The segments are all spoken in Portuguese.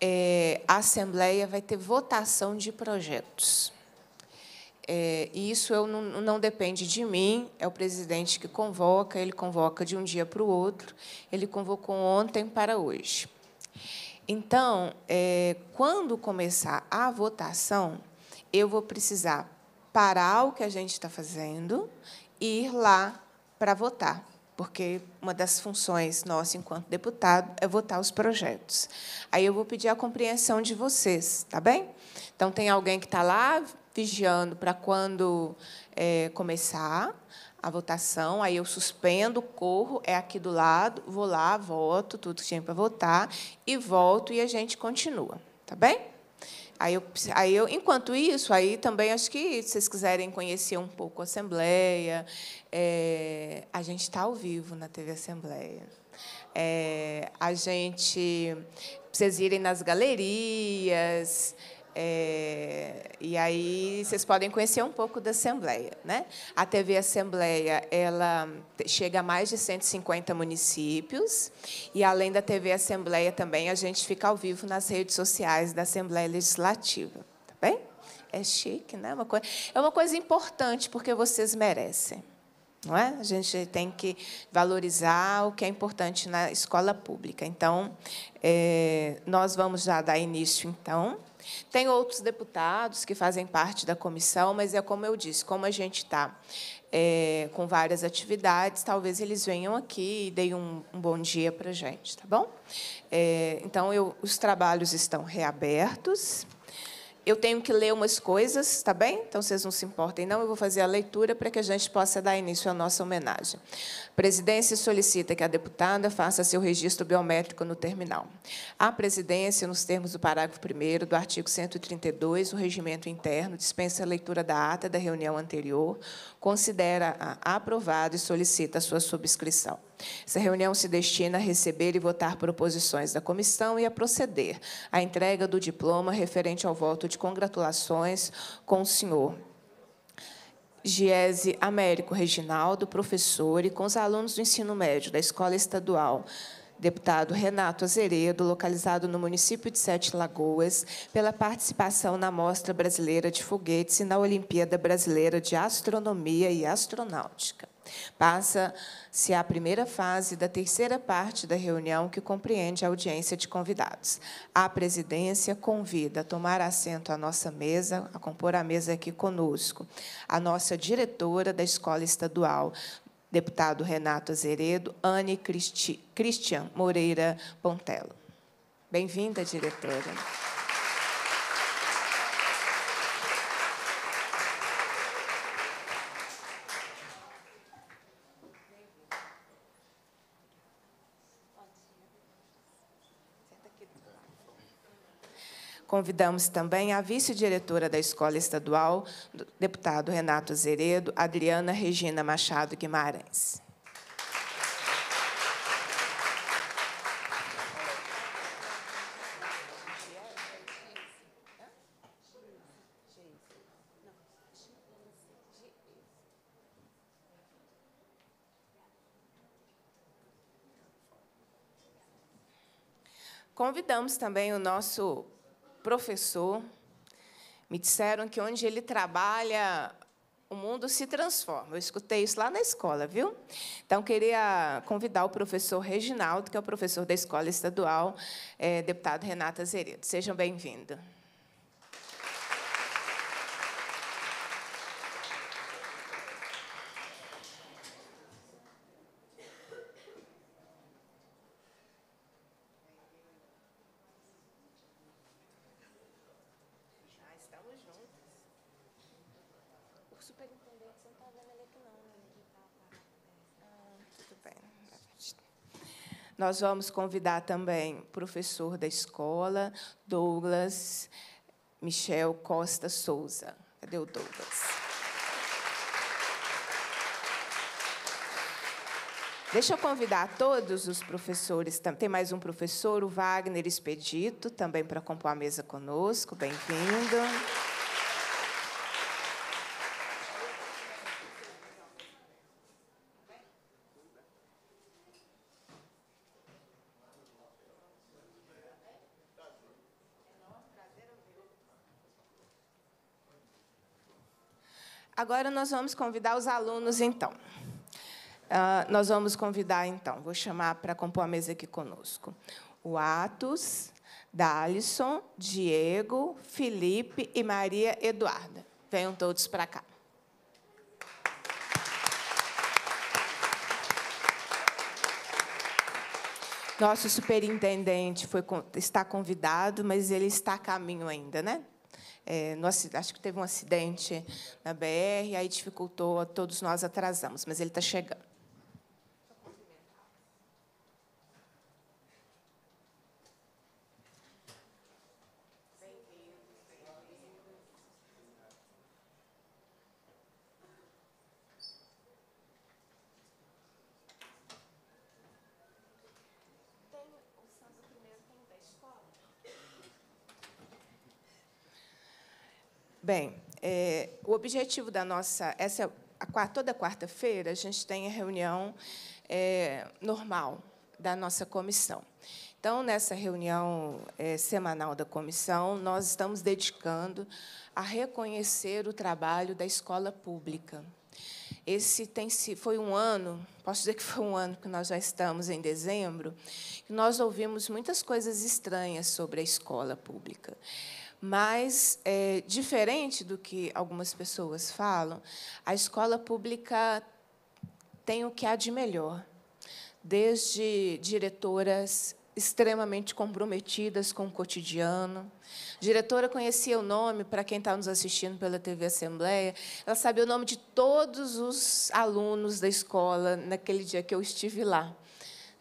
É, a Assembleia vai ter votação de projetos. É, e isso eu não, não, depende de mim, é o presidente que convoca, ele convoca de um dia para o outro, ele convocou ontem para hoje. Então, é, quando começar a votação, eu vou precisar parar o que a gente está fazendo e ir lá para votar, porque uma das funções nossa enquanto deputado é votar os projetos. Aí eu vou pedir a compreensão de vocês, tá bem? Então tem alguém que está lá vigiando para quando é, começar a votação, aí eu suspendo, corro, é aqui do lado, vou lá, voto, tudo que tinha para votar, e volto e a gente continua, tá bem? Aí eu, aí eu, enquanto isso, aí também acho que se vocês quiserem conhecer um pouco a Assembleia, é, a gente está ao vivo na TV Assembleia. É, a gente, vocês irem nas galerias, é, e aí vocês podem conhecer um pouco da Assembleia. Né? A TV Assembleia ela chega a mais de 150 municípios e, além da TV Assembleia, também a gente fica ao vivo nas redes sociais da Assembleia Legislativa. Tá bem? É chique, né? Uma coisa, é uma coisa importante, porque vocês merecem. Não é? A gente tem que valorizar o que é importante na escola pública. Então, é, nós vamos já dar início, então, tem outros deputados que fazem parte da comissão, mas é como eu disse, como a gente está é, com várias atividades, talvez eles venham aqui e deem um, um bom dia para a gente, tá bom? É, então, eu, os trabalhos estão reabertos. Eu tenho que ler umas coisas, tá bem? Então vocês não se importem, não. Eu vou fazer a leitura para que a gente possa dar início à nossa homenagem. A presidência solicita que a deputada faça seu registro biométrico no terminal. A presidência, nos termos do parágrafo 1 do artigo 132 do Regimento Interno, dispensa a leitura da ata da reunião anterior, considera aprovado e solicita a sua subscrição. Essa reunião se destina a receber e votar proposições da comissão e a proceder à entrega do diploma referente ao voto de congratulações com o senhor Giese Américo Reginaldo, professor, e com os alunos do ensino médio da Escola Estadual deputado Renato Azeredo, localizado no município de Sete Lagoas, pela participação na Mostra Brasileira de Foguetes e na Olimpíada Brasileira de Astronomia e Astronáutica. Passa-se a primeira fase da terceira parte da reunião, que compreende a audiência de convidados. A presidência convida a tomar assento à nossa mesa, a compor a mesa aqui conosco, a nossa diretora da Escola Estadual, deputado Renato Azeredo, Anne Cristi, Cristian Moreira Pontello. Bem-vinda, diretora. Convidamos também a vice-diretora da Escola Estadual, deputado Renato Zeredo, Adriana Regina Machado Guimarães. Convidamos também o nosso professor. Me disseram que onde ele trabalha, o mundo se transforma. Eu escutei isso lá na escola, viu? Então, queria convidar o professor Reginaldo, que é o professor da Escola Estadual, é, deputado Renata Zeredo. Sejam bem-vindos. nós vamos convidar também o professor da escola, Douglas Michel Costa Souza. Cadê o Douglas? Deixa eu convidar todos os professores. Tem mais um professor, o Wagner Expedito, também para compor a mesa conosco. Bem-vindo. Agora nós vamos convidar os alunos, então. Uh, nós vamos convidar, então, vou chamar para compor a mesa aqui conosco. O Atos, Dalisson, Diego, Felipe e Maria Eduarda. Venham todos para cá. Nosso superintendente foi, está convidado, mas ele está a caminho ainda, né? É, acho que teve um acidente na BR, aí dificultou, todos nós atrasamos, mas ele está chegando. Bem, é, o objetivo da nossa. Essa, é a, toda quarta-feira a gente tem a reunião é, normal da nossa comissão. Então, nessa reunião é, semanal da comissão, nós estamos dedicando a reconhecer o trabalho da escola pública. Esse tem foi um ano, posso dizer que foi um ano que nós já estamos em dezembro, que nós ouvimos muitas coisas estranhas sobre a escola pública. Mas, é, diferente do que algumas pessoas falam, a escola pública tem o que há de melhor, desde diretoras extremamente comprometidas com o cotidiano. A diretora conhecia o nome, para quem está nos assistindo pela TV Assembleia, ela sabia o nome de todos os alunos da escola naquele dia que eu estive lá.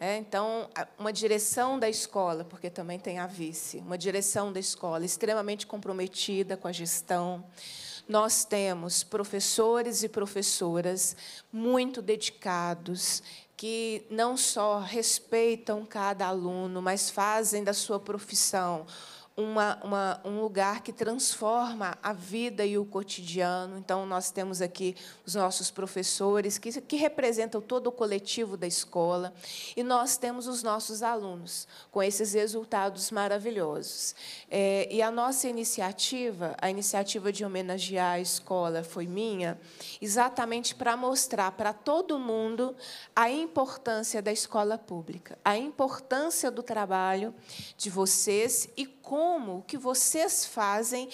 É, então, uma direção da escola, porque também tem a vice, uma direção da escola extremamente comprometida com a gestão. Nós temos professores e professoras muito dedicados, que não só respeitam cada aluno, mas fazem da sua profissão uma, uma, um lugar que transforma a vida e o cotidiano. Então, nós temos aqui os nossos professores, que, que representam todo o coletivo da escola, e nós temos os nossos alunos, com esses resultados maravilhosos. É, e a nossa iniciativa, a iniciativa de homenagear a escola, foi minha, exatamente para mostrar para todo mundo a importância da escola pública, a importância do trabalho de vocês e como o que vocês fazem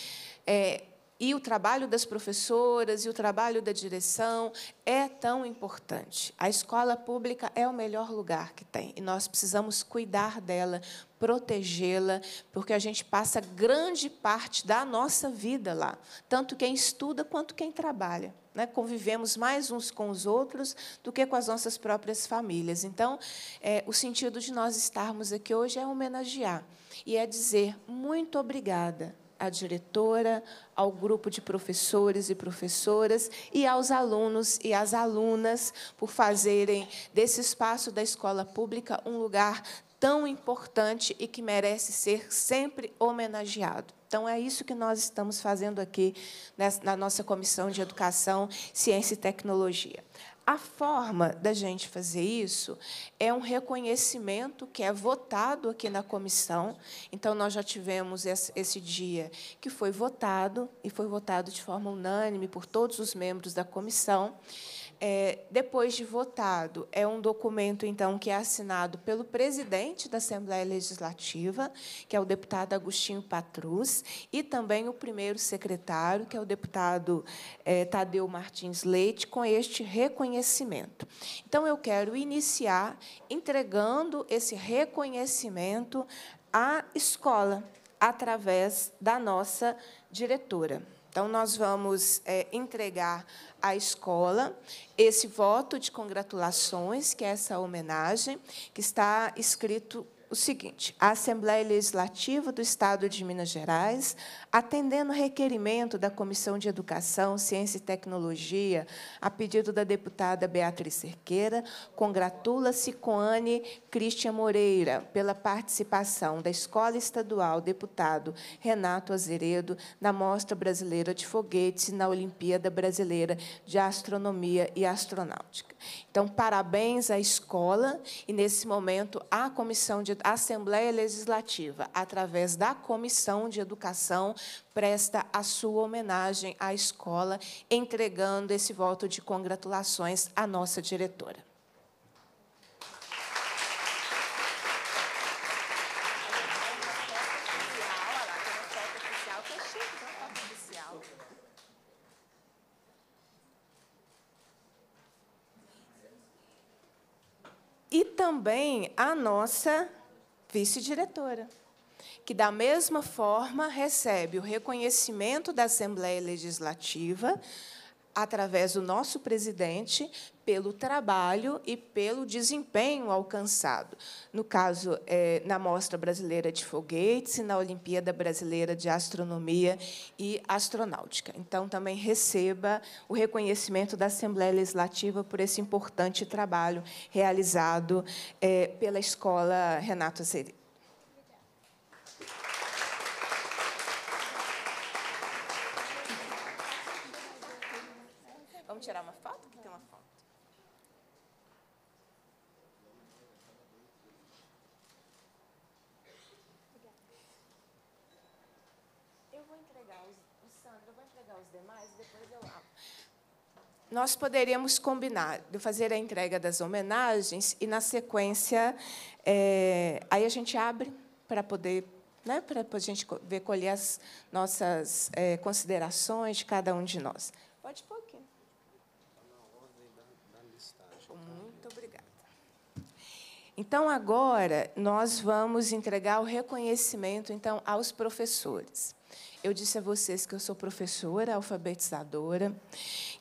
é, e o trabalho das professoras e o trabalho da direção é tão importante. A escola pública é o melhor lugar que tem e nós precisamos cuidar dela, protegê-la, porque a gente passa grande parte da nossa vida lá, tanto quem estuda quanto quem trabalha. Né? Convivemos mais uns com os outros do que com as nossas próprias famílias. Então, é, o sentido de nós estarmos aqui hoje é homenagear e é dizer muito obrigada à diretora, ao grupo de professores e professoras e aos alunos e às alunas por fazerem desse espaço da escola pública um lugar tão importante e que merece ser sempre homenageado. Então, é isso que nós estamos fazendo aqui na nossa Comissão de Educação, Ciência e Tecnologia. A forma da gente fazer isso é um reconhecimento que é votado aqui na comissão. Então, nós já tivemos esse dia que foi votado, e foi votado de forma unânime por todos os membros da comissão. É, depois de votado, é um documento então que é assinado pelo presidente da Assembleia Legislativa, que é o deputado Agostinho Patrus, e também o primeiro secretário, que é o deputado é, Tadeu Martins Leite, com este reconhecimento. Então, eu quero iniciar entregando esse reconhecimento à escola através da nossa diretora. Então, nós vamos é, entregar à escola esse voto de congratulações, que é essa homenagem, que está escrito o seguinte: a Assembleia Legislativa do Estado de Minas Gerais, atendendo o requerimento da Comissão de Educação, Ciência e Tecnologia, a pedido da deputada Beatriz Cerqueira, congratula-se com Anne Cristian Moreira pela participação da Escola Estadual deputado Renato Azeredo na Mostra Brasileira de Foguetes na Olimpíada Brasileira de Astronomia e Astronáutica. Então, parabéns à escola e, nesse momento, à Comissão de a Assembleia Legislativa, através da Comissão de Educação, presta a sua homenagem à escola, entregando esse voto de congratulações à nossa diretora. também a nossa vice-diretora, que da mesma forma recebe o reconhecimento da Assembleia Legislativa através do nosso presidente pelo trabalho e pelo desempenho alcançado. No caso, é, na Mostra Brasileira de Foguetes e na Olimpíada Brasileira de Astronomia e Astronáutica. Então, também receba o reconhecimento da Assembleia Legislativa por esse importante trabalho realizado é, pela Escola Renato Azevedo. Nós poderíamos combinar de fazer a entrega das homenagens e, na sequência, é, aí a gente abre para poder né, para a gente ver colher as nossas é, considerações de cada um de nós. Pode pôr aqui. Tá tá? Muito obrigada. Então, agora, nós vamos entregar o reconhecimento então aos professores eu disse a vocês que eu sou professora, alfabetizadora.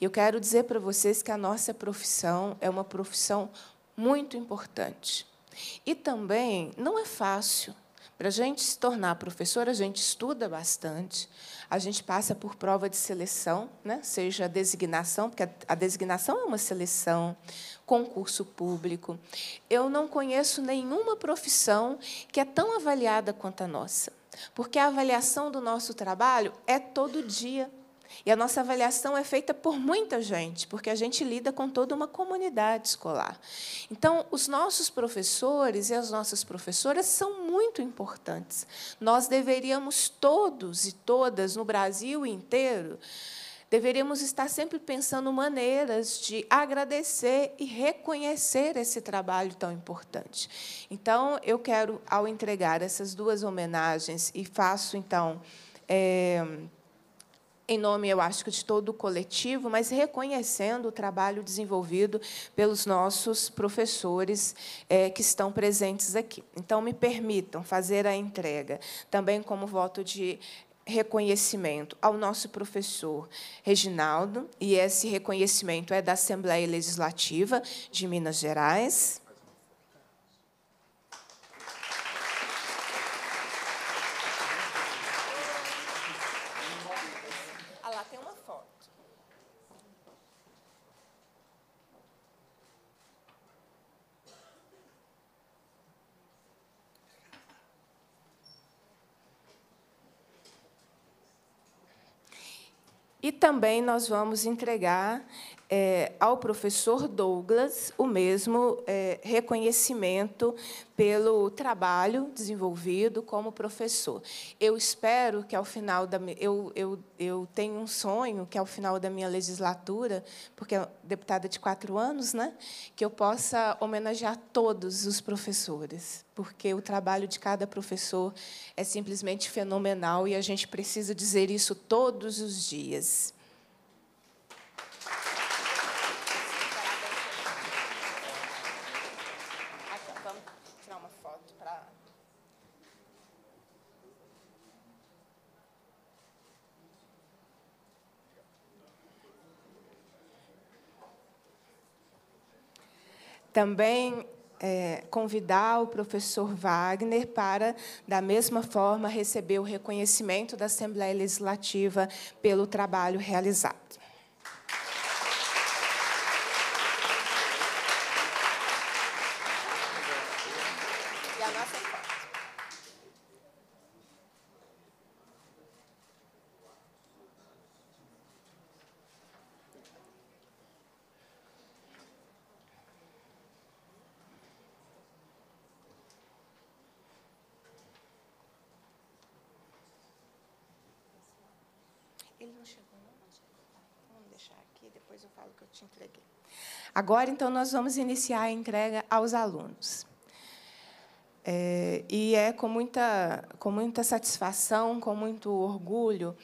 Eu quero dizer para vocês que a nossa profissão é uma profissão muito importante. E também não é fácil. Para a gente se tornar professora, a gente estuda bastante, a gente passa por prova de seleção, né? seja a designação, porque a designação é uma seleção, concurso público. Eu não conheço nenhuma profissão que é tão avaliada quanto a nossa, porque a avaliação do nosso trabalho é todo dia. E a nossa avaliação é feita por muita gente, porque a gente lida com toda uma comunidade escolar. Então, os nossos professores e as nossas professoras são muito importantes. Nós deveríamos todos e todas no Brasil inteiro Deveríamos estar sempre pensando maneiras de agradecer e reconhecer esse trabalho tão importante. Então, eu quero, ao entregar essas duas homenagens, e faço, então, é, em nome, eu acho que de todo o coletivo, mas reconhecendo o trabalho desenvolvido pelos nossos professores é, que estão presentes aqui. Então, me permitam fazer a entrega, também como voto de reconhecimento ao nosso professor Reginaldo, e esse reconhecimento é da Assembleia Legislativa de Minas Gerais. E também nós vamos entregar é, ao professor Douglas o mesmo é, reconhecimento pelo trabalho desenvolvido como professor. Eu espero que ao final da eu, eu, eu tenho um sonho que ao final da minha legislatura, porque é deputada de quatro anos, né, que eu possa homenagear todos os professores, porque o trabalho de cada professor é simplesmente fenomenal e a gente precisa dizer isso todos os dias. também é, convidar o professor Wagner para, da mesma forma, receber o reconhecimento da Assembleia Legislativa pelo trabalho realizado. E a nossa... Ele não chegou, não? Vamos deixar aqui, depois eu falo que eu te entreguei. Agora, então, nós vamos iniciar a entrega aos alunos. É, e é com muita, com muita satisfação, com muito orgulho,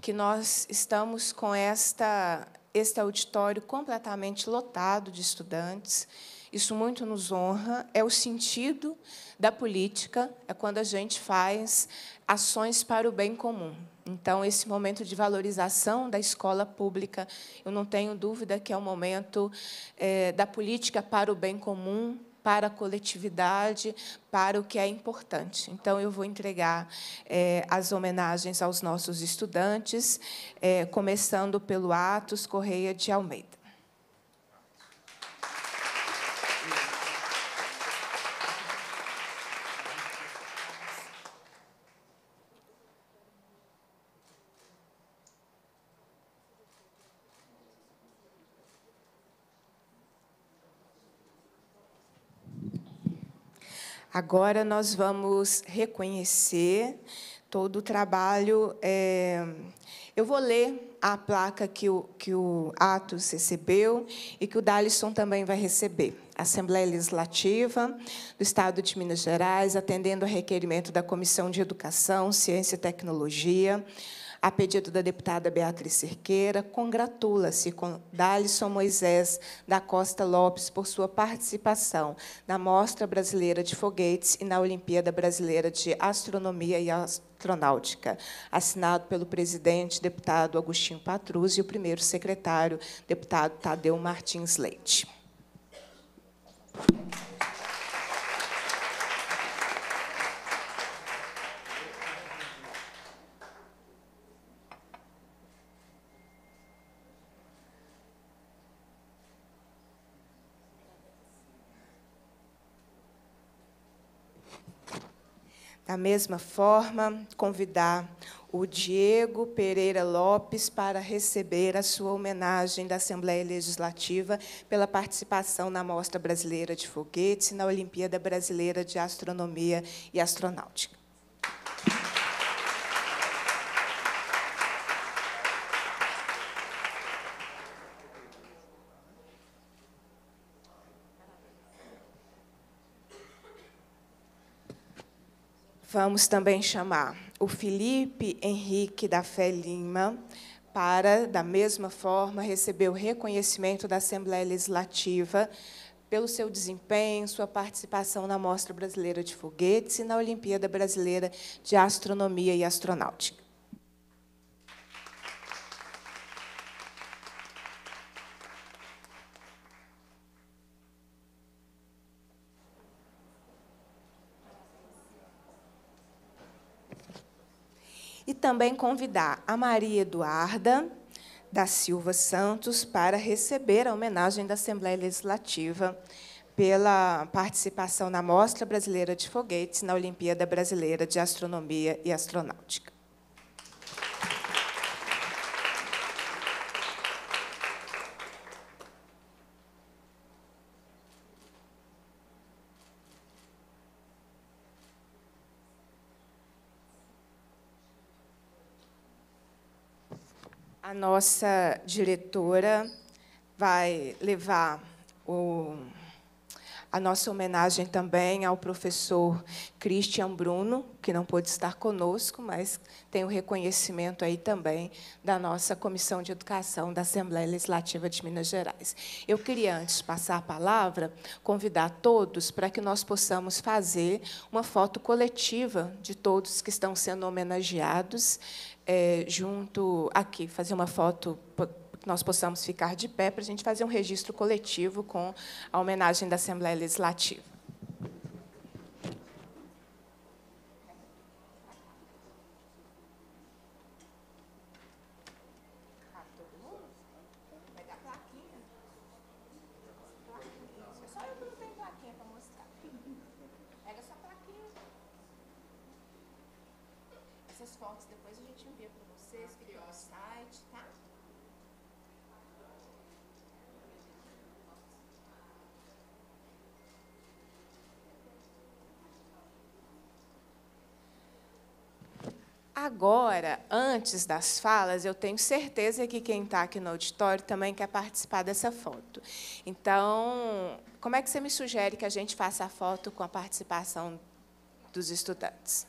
que nós estamos com esta, este auditório completamente lotado de estudantes. Isso muito nos honra. É o sentido da política, é quando a gente faz ações para o bem comum. Então, esse momento de valorização da escola pública, eu não tenho dúvida que é um momento é, da política para o bem comum, para a coletividade, para o que é importante. Então, eu vou entregar é, as homenagens aos nossos estudantes, é, começando pelo Atos Correia de Almeida. Agora nós vamos reconhecer todo o trabalho. É... Eu vou ler a placa que o, que o Atos recebeu e que o Dalisson também vai receber. Assembleia Legislativa do Estado de Minas Gerais, atendendo ao requerimento da Comissão de Educação, Ciência e Tecnologia, a pedido da deputada Beatriz Cerqueira, congratula-se com Dalisson Moisés da Costa Lopes por sua participação na Mostra Brasileira de Foguetes e na Olimpíada Brasileira de Astronomia e Astronáutica, assinado pelo presidente, deputado Agostinho Patrus, e o primeiro secretário, deputado Tadeu Martins Leite. Da mesma forma, convidar o Diego Pereira Lopes para receber a sua homenagem da Assembleia Legislativa pela participação na Mostra Brasileira de Foguetes e na Olimpíada Brasileira de Astronomia e Astronáutica. Vamos também chamar o Felipe Henrique da Fé Lima para, da mesma forma, receber o reconhecimento da Assembleia Legislativa pelo seu desempenho, sua participação na Mostra Brasileira de Foguetes e na Olimpíada Brasileira de Astronomia e Astronáutica. também convidar a Maria Eduarda da Silva Santos para receber a homenagem da Assembleia Legislativa pela participação na Mostra Brasileira de Foguetes na Olimpíada Brasileira de Astronomia e Astronáutica. a nossa diretora vai levar o, a nossa homenagem também ao professor Christian Bruno, que não pôde estar conosco, mas tem o reconhecimento aí também da nossa Comissão de Educação da Assembleia Legislativa de Minas Gerais. Eu queria, antes de passar a palavra, convidar todos para que nós possamos fazer uma foto coletiva de todos que estão sendo homenageados, é, junto aqui, fazer uma foto que nós possamos ficar de pé para a gente fazer um registro coletivo com a homenagem da Assembleia Legislativa. fotos, depois a gente envia para vocês, fica no site, tá? Agora, antes das falas, eu tenho certeza que quem está aqui no auditório também quer participar dessa foto. Então, como é que você me sugere que a gente faça a foto com a participação dos estudantes?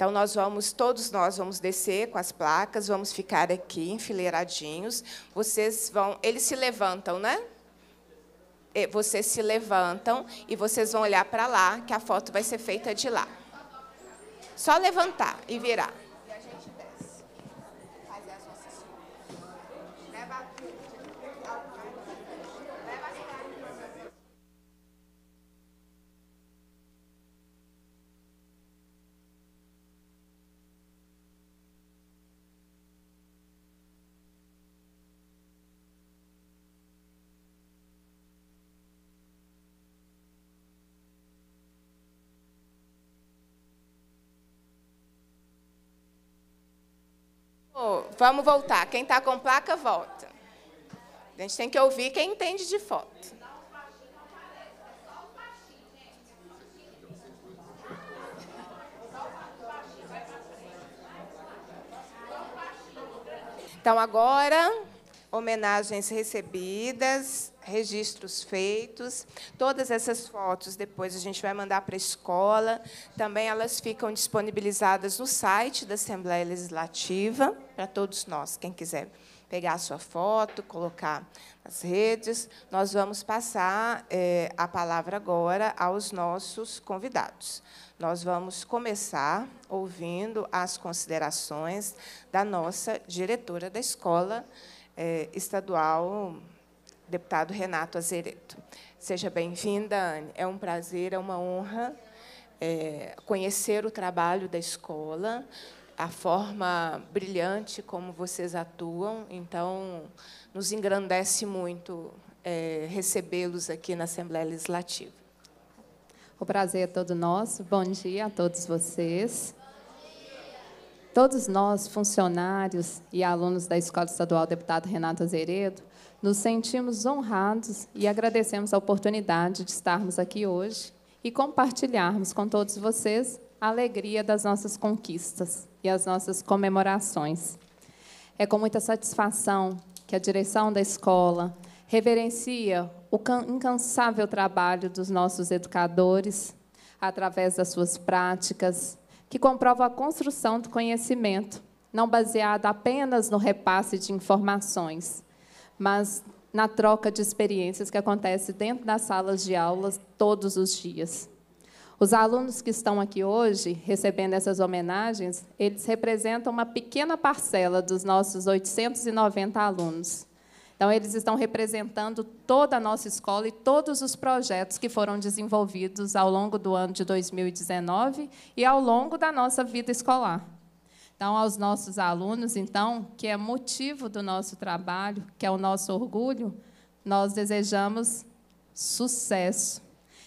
Então nós vamos, todos nós vamos descer com as placas, vamos ficar aqui enfileiradinhos. Vocês vão, eles se levantam, né? Vocês se levantam e vocês vão olhar para lá, que a foto vai ser feita de lá. Só levantar e virar. Vamos voltar. Quem está com placa, volta. A gente tem que ouvir quem entende de foto. Então, agora homenagens recebidas, registros feitos. Todas essas fotos depois a gente vai mandar para a escola. Também elas ficam disponibilizadas no site da Assembleia Legislativa para todos nós, quem quiser pegar a sua foto, colocar nas redes. Nós vamos passar é, a palavra agora aos nossos convidados. Nós vamos começar ouvindo as considerações da nossa diretora da escola, é, estadual, deputado Renato Azereto. Seja bem-vinda, Anne. É um prazer, é uma honra é, conhecer o trabalho da escola, a forma brilhante como vocês atuam. Então, nos engrandece muito é, recebê-los aqui na Assembleia Legislativa. O prazer é todo nosso. Bom dia a todos vocês. Todos nós, funcionários e alunos da Escola Estadual Deputado Renato Azeredo, nos sentimos honrados e agradecemos a oportunidade de estarmos aqui hoje e compartilharmos com todos vocês a alegria das nossas conquistas e as nossas comemorações. É com muita satisfação que a direção da escola reverencia o incansável trabalho dos nossos educadores através das suas práticas, que comprova a construção do conhecimento, não baseada apenas no repasse de informações, mas na troca de experiências que acontece dentro das salas de aulas todos os dias. Os alunos que estão aqui hoje recebendo essas homenagens, eles representam uma pequena parcela dos nossos 890 alunos. Então, eles estão representando toda a nossa escola e todos os projetos que foram desenvolvidos ao longo do ano de 2019 e ao longo da nossa vida escolar. Então, aos nossos alunos, então, que é motivo do nosso trabalho, que é o nosso orgulho, nós desejamos sucesso.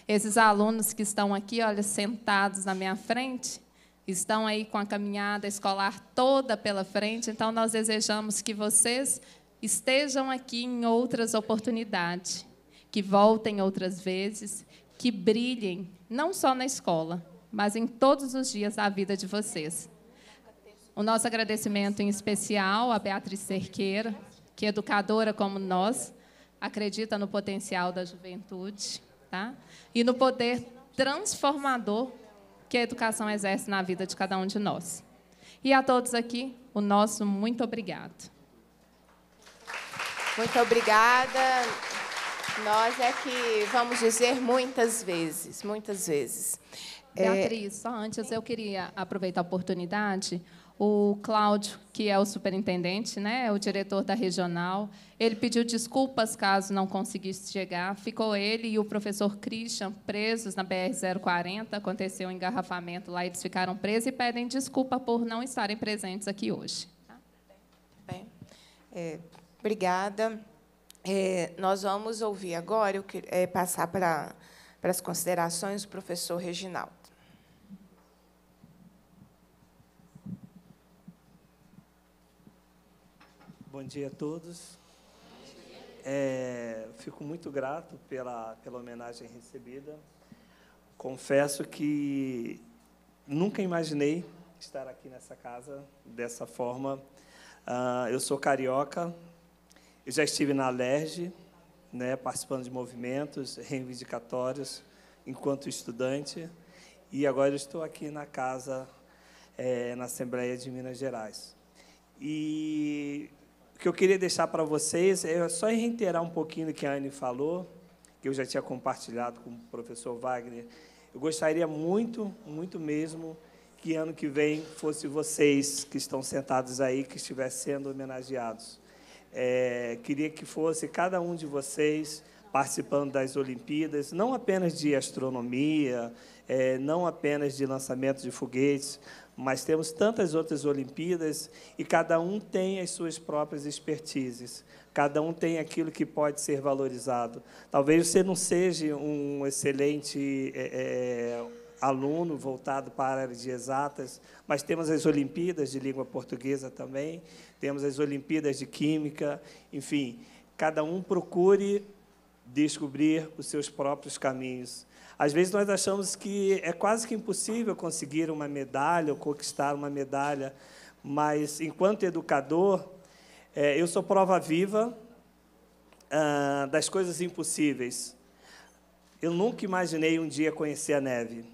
Esses alunos que estão aqui, olha, sentados na minha frente, estão aí com a caminhada escolar toda pela frente, então nós desejamos que vocês estejam aqui em outras oportunidades, que voltem outras vezes, que brilhem, não só na escola, mas em todos os dias da vida de vocês. O nosso agradecimento em especial à Beatriz Cerqueira, que é educadora como nós, acredita no potencial da juventude tá? e no poder transformador que a educação exerce na vida de cada um de nós. E a todos aqui, o nosso muito obrigado. Muito obrigada. Nós é que vamos dizer muitas vezes, muitas vezes. É, Beatriz, é... só antes eu queria aproveitar a oportunidade. O Cláudio, que é o superintendente, né, o diretor da regional, ele pediu desculpas caso não conseguisse chegar. Ficou ele e o professor Christian presos na BR-040. Aconteceu um engarrafamento lá, eles ficaram presos e pedem desculpa por não estarem presentes aqui hoje. Tá tá bem, é Obrigada. É, nós vamos ouvir agora, eu queria, é, passar para, para as considerações do professor Reginaldo. Bom dia a todos. É, fico muito grato pela, pela homenagem recebida. Confesso que nunca imaginei estar aqui nessa casa dessa forma. Ah, eu sou carioca, eu já estive na LERJ, né, participando de movimentos reivindicatórios enquanto estudante, e agora estou aqui na casa, é, na Assembleia de Minas Gerais. E o que eu queria deixar para vocês é só reiterar um pouquinho do que a Anne falou, que eu já tinha compartilhado com o professor Wagner. Eu gostaria muito, muito mesmo, que ano que vem fosse vocês que estão sentados aí, que estivessem sendo homenageados é, queria que fosse cada um de vocês participando das Olimpíadas, não apenas de astronomia, é, não apenas de lançamento de foguetes, mas temos tantas outras Olimpíadas e cada um tem as suas próprias expertises, cada um tem aquilo que pode ser valorizado. Talvez você não seja um excelente. É, é aluno voltado para áreas de exatas, mas temos as Olimpíadas de língua portuguesa também, temos as Olimpíadas de Química, enfim, cada um procure descobrir os seus próprios caminhos. Às vezes nós achamos que é quase que impossível conseguir uma medalha ou conquistar uma medalha, mas enquanto educador, é, eu sou prova viva ah, das coisas impossíveis. Eu nunca imaginei um dia conhecer a neve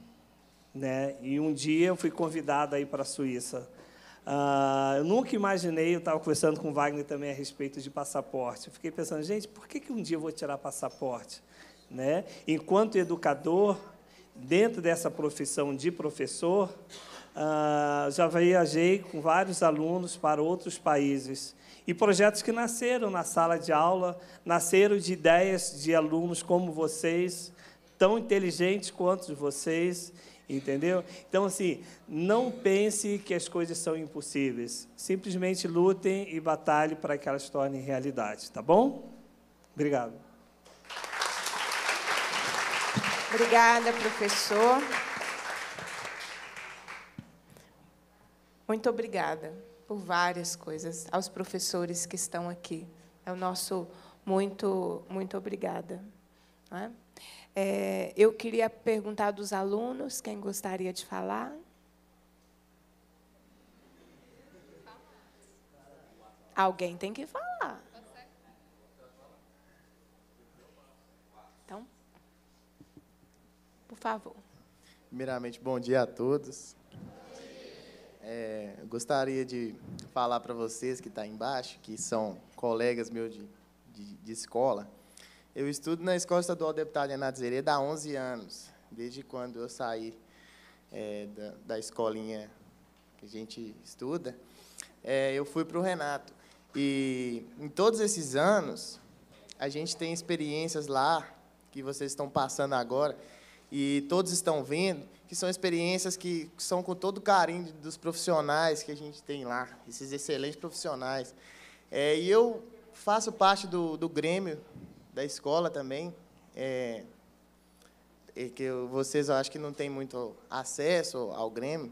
né? E um dia eu fui convidado aí para a Suíça. Ah, eu nunca imaginei, eu estava conversando com o Wagner também a respeito de passaporte. Eu fiquei pensando, gente, por que, que um dia eu vou tirar passaporte? Né? Enquanto educador, dentro dessa profissão de professor, ah, já viajei com vários alunos para outros países. E projetos que nasceram na sala de aula, nasceram de ideias de alunos como vocês, tão inteligentes quanto vocês, Entendeu? Então, assim, não pense que as coisas são impossíveis. Simplesmente lutem e batalhe para que elas tornem realidade, tá bom? Obrigado. Obrigada, professor. Muito obrigada por várias coisas aos professores que estão aqui. É o nosso muito, muito obrigada. Não é? É, eu queria perguntar dos alunos quem gostaria de falar. Alguém tem que falar. Então, por favor. Primeiramente, bom dia a todos. É, gostaria de falar para vocês que estão tá embaixo, que são colegas meus de, de, de escola, eu estudo na Escola Estadual Deputada Renato Zereda há 11 anos, desde quando eu saí é, da, da, escolinha que a gente estuda. É, eu fui para o Renato. E em todos esses anos, a gente tem experiências lá que vocês estão passando agora e todos estão vendo, que são experiências que são com todo carinho dos profissionais que a gente tem lá, esses excelentes profissionais. É, e eu faço parte do, do Grêmio da escola também, é, que vocês eu acho que não têm muito acesso ao Grêmio.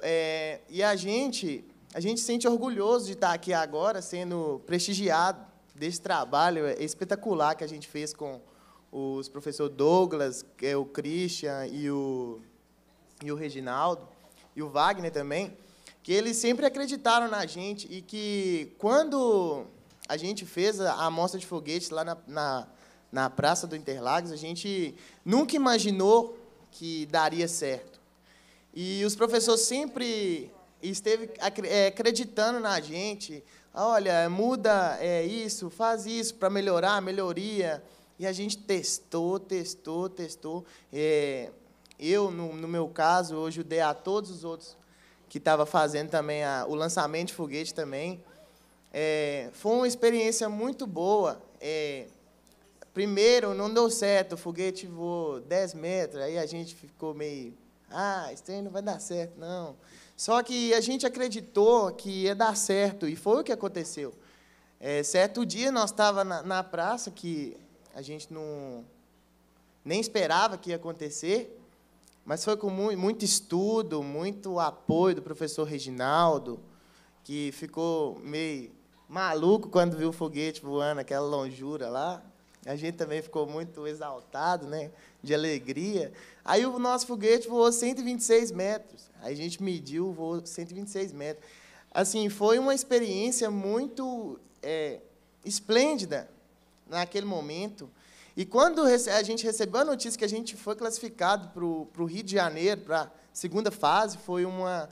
É, e a gente, a gente sente orgulhoso de estar aqui agora, sendo prestigiado desse trabalho espetacular que a gente fez com os professor Douglas, que é o Christian e o, e o Reginaldo, e o Wagner também, que eles sempre acreditaram na gente e que quando a gente fez a, amostra de foguetes lá na, na, na Praça do Interlagos, a gente nunca imaginou que daria certo. E os professores sempre esteve é, acreditando na gente. Olha, muda é, isso, faz isso para melhorar, melhoria. E a gente testou, testou, testou. É, eu, no, no, meu caso, eu ajudei a todos os outros que estavam fazendo também a, o lançamento de foguete também. É, foi uma experiência muito boa. É, primeiro, não deu certo, o foguete voou 10 metros, aí a gente ficou meio, ah, esse trem não vai dar certo, não. Só que a gente acreditou que ia dar certo, e foi o que aconteceu. É, certo dia, nós estávamos na, na praça, que a gente não nem esperava que ia acontecer, mas foi com muito estudo, muito apoio do professor Reginaldo, que ficou meio maluco quando viu o foguete voando, aquela lonjura lá. A gente também ficou muito exaltado, né? De alegria. Aí o nosso foguete voou 126 metros. Aí a gente mediu, voou 126 metros. Assim, foi uma experiência muito é, esplêndida naquele momento. E quando a gente recebeu a notícia que a gente foi classificado para o Rio de Janeiro, para a segunda fase, foi uma,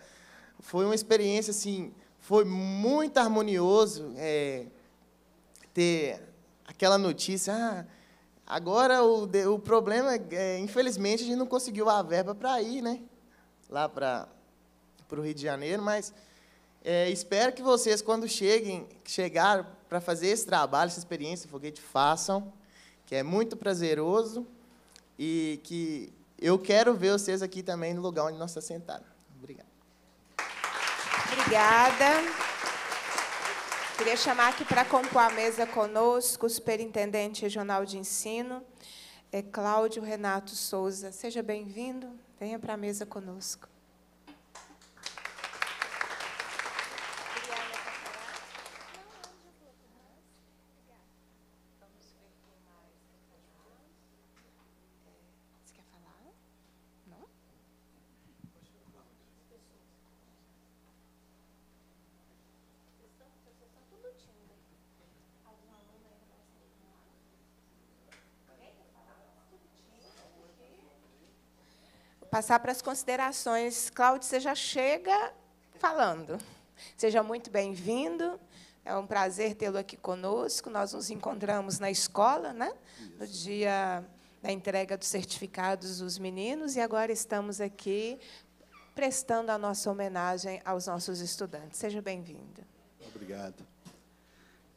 foi uma experiência assim foi muito harmonioso é, ter aquela notícia. Ah, agora o, o problema é, é, infelizmente, a gente não conseguiu a verba para ir, né? Lá para o Rio de Janeiro, mas é, espero que vocês, quando cheguem, chegar para fazer esse trabalho, essa experiência, foguete, façam, que é muito prazeroso e que eu quero ver vocês aqui também no lugar onde nós estamos tá sentados. Obrigado. Obrigada. Queria chamar aqui para compor a mesa conosco o Superintendente Regional de Ensino, é Cláudio Renato Souza. Seja bem-vindo, venha para a mesa conosco. passar para as considerações. Cláudio, você já chega falando. Seja muito bem-vindo. É um prazer tê-lo aqui conosco. Nós nos encontramos na escola, né? No dia da entrega dos certificados dos meninos e agora estamos aqui prestando a nossa homenagem aos nossos estudantes. Seja bem-vindo. Obrigado.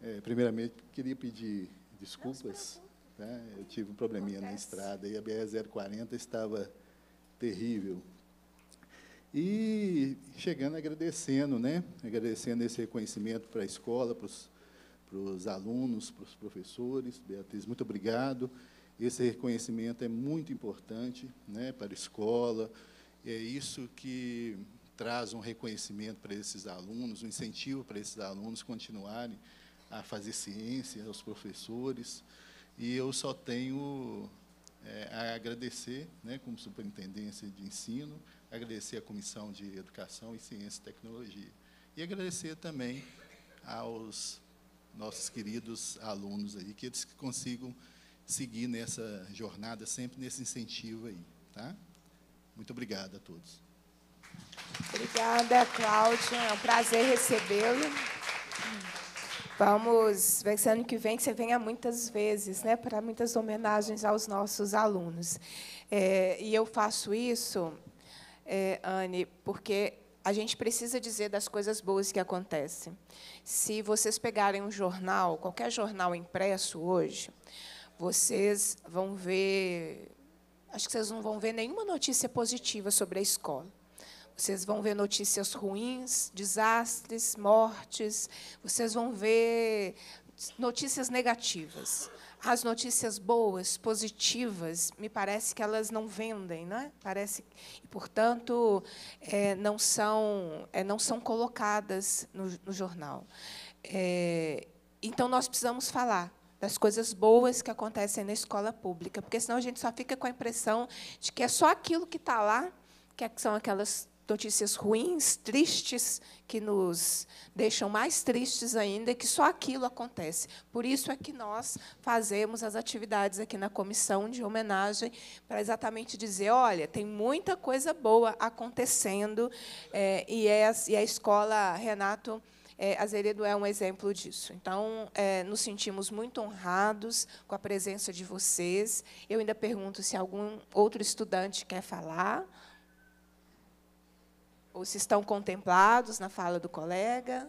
É, primeiramente, queria pedir desculpas. Né? Eu tive um probleminha Acontece. na estrada e a BR-040 estava terrível. E chegando agradecendo, né? Agradecendo esse reconhecimento para a escola, para os, alunos, para os professores. Beatriz, muito obrigado. Esse reconhecimento é muito importante né, para a escola. É isso que traz um reconhecimento para esses alunos, um incentivo para esses alunos continuarem a fazer ciência, aos professores. E eu só tenho é, agradecer, né, como superintendência de ensino, agradecer à Comissão de Educação e Ciência e Tecnologia. E agradecer também aos nossos queridos alunos aí, que eles consigam seguir nessa jornada, sempre nesse incentivo aí. Tá? Muito obrigado a todos. Obrigada, Cláudio. É um prazer recebê-lo. Vamos ver ano que vem que você venha muitas vezes, né, para muitas homenagens aos nossos alunos. É, e eu faço isso, é, Anne, porque a gente precisa dizer das coisas boas que acontecem. Se vocês pegarem um jornal, qualquer jornal impresso hoje, vocês vão ver. Acho que vocês não vão ver nenhuma notícia positiva sobre a escola. Vocês vão ver notícias ruins, desastres, mortes. Vocês vão ver notícias negativas. As notícias boas, positivas, me parece que elas não vendem, né? Parece, e, portanto, é, não são é, não são colocadas no, no jornal. É, então nós precisamos falar das coisas boas que acontecem na escola pública, porque senão a gente só fica com a impressão de que é só aquilo que está lá, é que são aquelas notícias ruins, tristes, que nos deixam mais tristes ainda, que só aquilo acontece. Por isso é que nós fazemos as atividades aqui na comissão de homenagem, para exatamente dizer: olha, tem muita coisa boa acontecendo, é, e, é, e a escola, Renato. É, Azeredo é um exemplo disso. Então, é, nos sentimos muito honrados com a presença de vocês. Eu ainda pergunto se algum outro estudante quer falar. Ou se estão contemplados na fala do colega?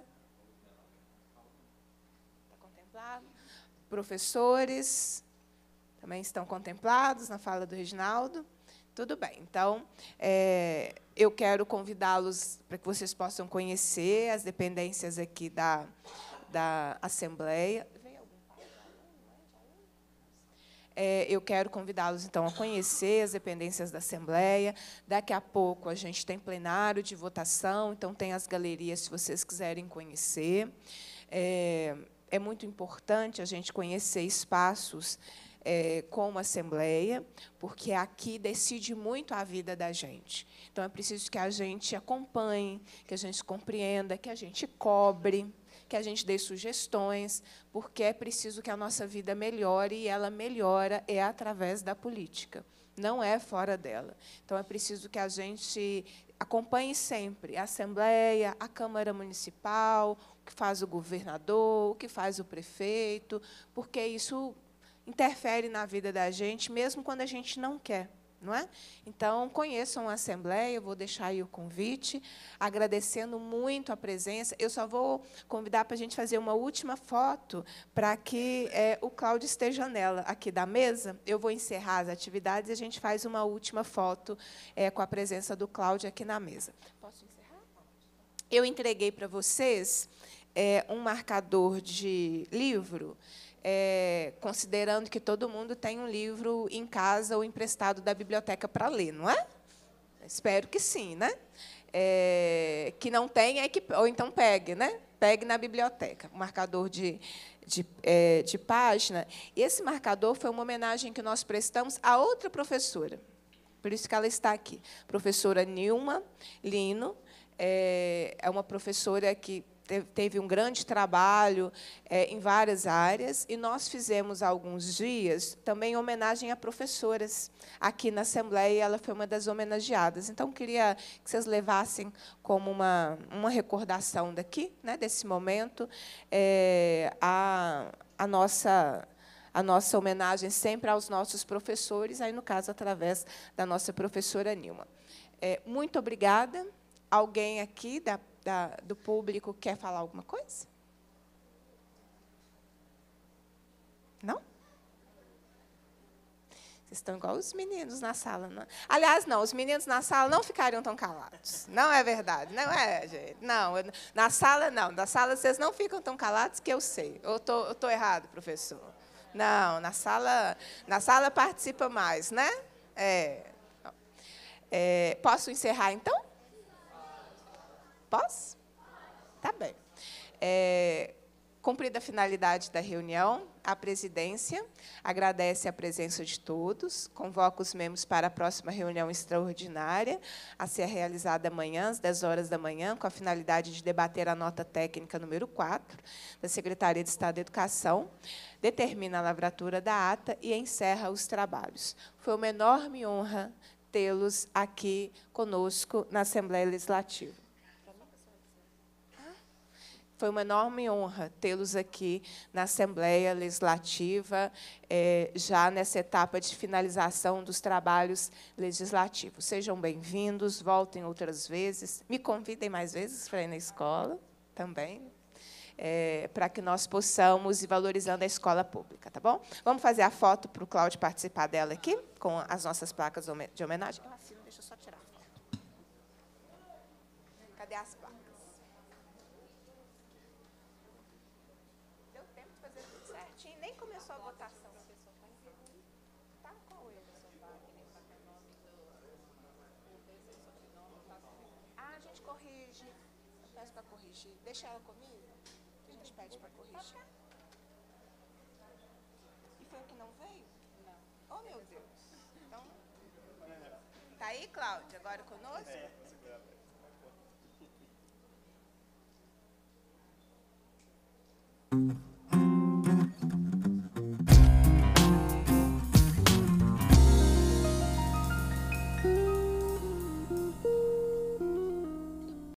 Está contemplado. Professores também estão contemplados na fala do Reginaldo? Tudo bem. Então, é, eu quero convidá-los para que vocês possam conhecer as dependências aqui da, da Assembleia é, eu quero convidá-los, então, a conhecer as dependências da Assembleia. Daqui a pouco a gente tem plenário de votação, então tem as galerias, se vocês quiserem conhecer. É, é muito importante a gente conhecer espaços é, como Assembleia, porque aqui decide muito a vida da gente. Então, é preciso que a gente acompanhe, que a gente compreenda, que a gente cobre que a gente dê sugestões, porque é preciso que a nossa vida melhore e ela melhora é através da política, não é fora dela. Então é preciso que a gente acompanhe sempre a Assembleia, a Câmara Municipal, o que faz o governador, o que faz o prefeito, porque isso interfere na vida da gente, mesmo quando a gente não quer não é? Então, conheçam a Assembleia, vou deixar aí o convite, agradecendo muito a presença. Eu só vou convidar para a gente fazer uma última foto para que é, o Cláudio esteja nela aqui da mesa. Eu vou encerrar as atividades e a gente faz uma última foto é, com a presença do Cláudio aqui na mesa. Posso encerrar? Eu entreguei para vocês é, um marcador de livro é, considerando que todo mundo tem um livro em casa ou emprestado da biblioteca para ler, não é? Espero que sim, né? É, que não tem, é que, ou então pegue, né? Pegue na biblioteca, o marcador de, de, é, de página. E esse marcador foi uma homenagem que nós prestamos a outra professora, por isso que ela está aqui, professora Nilma Lino, é, é uma professora que teve um grande trabalho é, em várias áreas e nós fizemos há alguns dias também homenagem a professoras aqui na Assembleia e ela foi uma das homenageadas. Então, queria que vocês levassem como uma, uma recordação daqui, né, desse momento, é, a, a nossa a nossa homenagem sempre aos nossos professores, aí no caso através da nossa professora Nilma. É, muito obrigada. Alguém aqui da da, do público quer falar alguma coisa? Não? Vocês estão igual os meninos na sala. Não? Aliás, não, os meninos na sala não ficariam tão calados. Não é verdade, não é, gente? Não, na sala não. Na sala vocês não ficam tão calados que eu sei. Eu tô, estou errado, professor. Não, na sala, na sala participa mais, né? É. é posso encerrar então? Posso? Tá bem. É, cumprida a finalidade da reunião, a presidência agradece a presença de todos, convoca os membros para a próxima reunião extraordinária, a ser realizada amanhã, às 10 horas da manhã, com a finalidade de debater a nota técnica número 4 da Secretaria de Estado da Educação, determina a lavratura da ata e encerra os trabalhos. Foi uma enorme honra tê-los aqui conosco na Assembleia Legislativa. Foi uma enorme honra tê-los aqui na Assembleia Legislativa, eh, já nessa etapa de finalização dos trabalhos legislativos. Sejam bem-vindos, voltem outras vezes, me convidem mais vezes para ir na escola também, eh, para que nós possamos ir valorizando a escola pública, tá bom? Vamos fazer a foto para o Cláudio participar dela aqui, com as nossas placas de homenagem. Eu ah, assino, deixa eu só tirar. Cadê as placas? corrigir. Deixa ela comigo, que a gente pede para corrigir. E foi o que não veio? Não. Oh, meu Deus. Então, tá aí, Cláudia, agora conosco? É, Thank you.